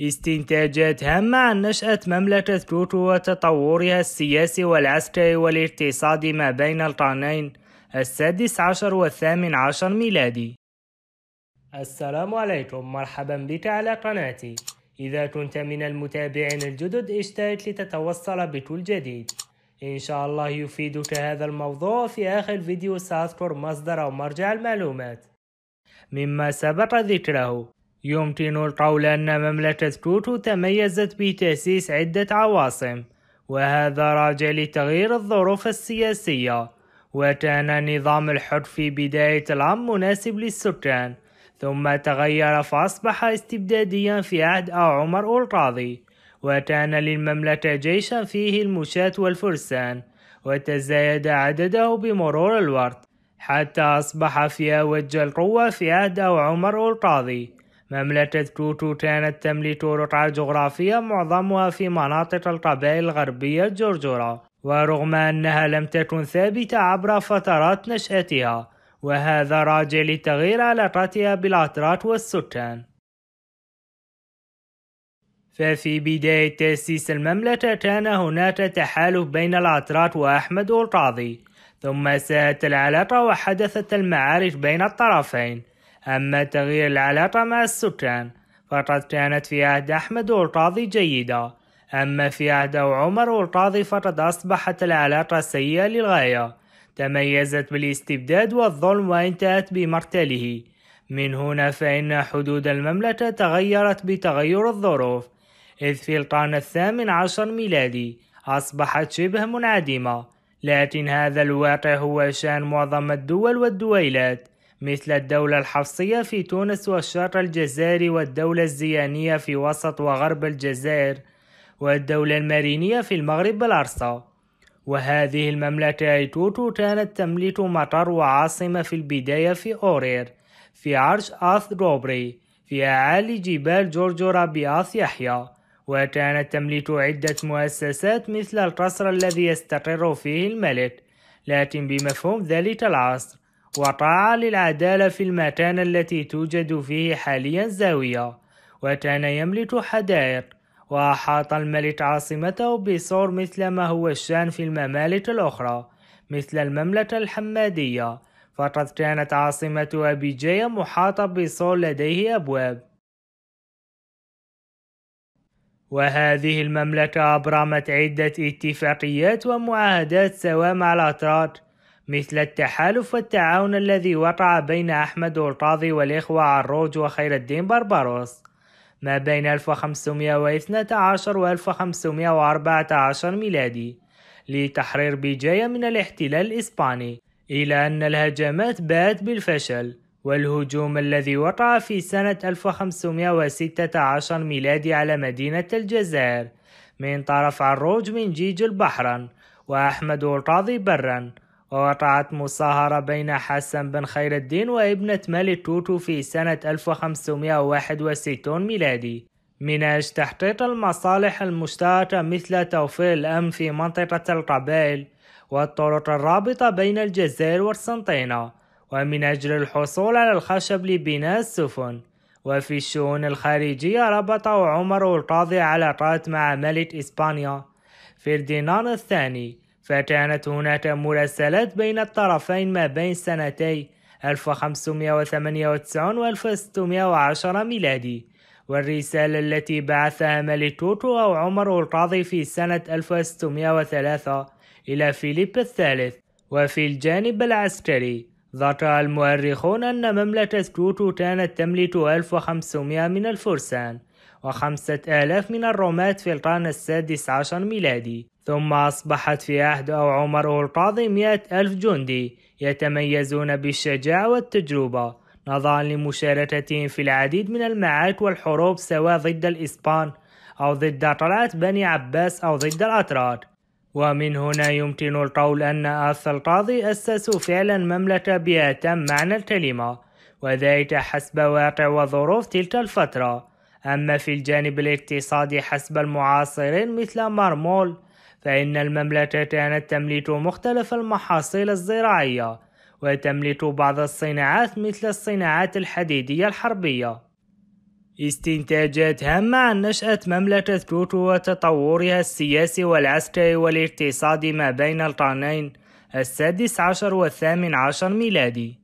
استنتاجات هامة عن نشأة مملكة بوتو وتطورها السياسي والعسكري والاقتصادي ما بين القرنين السادس عشر والثامن عشر ميلادي السلام عليكم مرحبا بك على قناتي إذا كنت من المتابعين الجدد اشترك لتتوصل بكل جديد إن شاء الله يفيدك هذا الموضوع في آخر فيديو سأذكر مصدر أو مرجع المعلومات مما سبق ذكره يمكن القول أن مملكة كوتو تميزت بتأسيس عدة عواصم وهذا راجع لتغيير الظروف السياسية وكان نظام الحكم في بداية العام مناسب للسكان ثم تغير فأصبح استبداديا في عهد عمر القاضي وكان للمملكة جيشا فيه المشاة والفرسان وتزايد عدده بمرور الوقت حتى أصبح في أوج القوة في عهد عمر القاضي مملكة توتو كانت تملك رقعة جغرافية معظمها في مناطق القبائل الغربية الجرجرة ورغم أنها لم تكن ثابتة عبر فترات نشأتها وهذا راجع لتغيير علاقتها بالأتراك والسكان ففي بداية تأسيس المملكة كان هناك تحالف بين الأتراك وأحمد القاضي ثم ساءت العلاقة وحدثت المعارك بين الطرفين أما تغيير العلاقة مع السكان فقد كانت في عهد أحمد والقاضي جيدة أما في عهد عمر والقاضي فقد أصبحت العلاقة سيئة للغاية تميزت بالاستبداد والظلم وانتهت بمقتله من هنا فإن حدود المملكة تغيرت بتغير الظروف إذ في القرن الثامن عشر ميلادي أصبحت شبه منعدمة لكن هذا الواقع هو شأن معظم الدول والدويلات مثل الدولة الحفصية في تونس والشرق الجزائري والدولة الزيانية في وسط وغرب الجزائر والدولة المرينية في المغرب بالأرصى وهذه المملكة أيتوتو كانت تملك مطر وعاصمة في البداية في أورير في عرش آث روبري في أعالي جبال جورجورا بآث يحيى وكانت تملك عدة مؤسسات مثل القصر الذي يستقر فيه الملك لكن بمفهوم ذلك العصر وطاعة للعدالة في المكان التي توجد فيه حاليا زاوية وكان يملك حدائق وأحاط الملك عاصمته بصور مثل ما هو الشان في الممالك الأخرى مثل المملكة الحمادية فقد كانت عاصمة جاية محاطة بصور لديه أبواب وهذه المملكة أبرمت عدة اتفاقيات ومعاهدات سواء مع الأتراك مثل التحالف والتعاون الذي وقع بين أحمد القاضي والإخوة عروج وخير الدين بربروس ما بين 1512 و 1514 ميلادي لتحرير بجاية من الاحتلال الإسباني إلى أن الهجمات بات بالفشل والهجوم الذي وقع في سنة 1516 ميلادي على مدينة الجزائر من طرف عروج من جيج البحرا وأحمد القاضي برا ووقعت مصاهرة بين حسن بن خير الدين وابنة ملك توتو في سنة 1561 ميلادي من أجل تحقيق المصالح المشتركة مثل توفير الأمن في منطقة القبائل والطرق الرابطة بين الجزائر والسنطينة ومن أجل الحصول على الخشب لبناء السفن وفي الشؤون الخارجية ربط عمر القاضي علاقات مع ملك إسبانيا فرديناند الثاني فكانت هناك مراسلات بين الطرفين ما بين سنتي 1598 و 1610 ميلادي والرسالة التي بعثها ملك توتو أو عمر القاضي في سنة 1603 إلى فيليب الثالث وفي الجانب العسكري ذكر المؤرخون أن مملكة توتو كانت تملك 1500 من الفرسان وخمسة آلاف من الرومات في القرن السادس عشر ميلادي ثم أصبحت في عهد أو عمره القاضي مئة ألف جندي يتميزون بالشجاعة والتجربة نظرا لمشاركتهم في العديد من المعارك والحروب سواء ضد الإسبان أو ضد طلعة بني عباس أو ضد الأتراك ومن هنا يمكن القول أن آث القاضي أسسوا فعلا مملكة بأتم معنى الكلمة وذلك حسب واقع وظروف تلك الفترة أما في الجانب الاقتصادي حسب المعاصرين مثل مارمول فإن المملكة كانت تملك مختلف المحاصيل الزراعية وتملك بعض الصناعات مثل الصناعات الحديدية الحربية استنتاجات هامة عن نشأة مملكة توتو وتطورها السياسي والعسكري والاقتصادي ما بين القرنين السادس عشر والثامن عشر ميلادي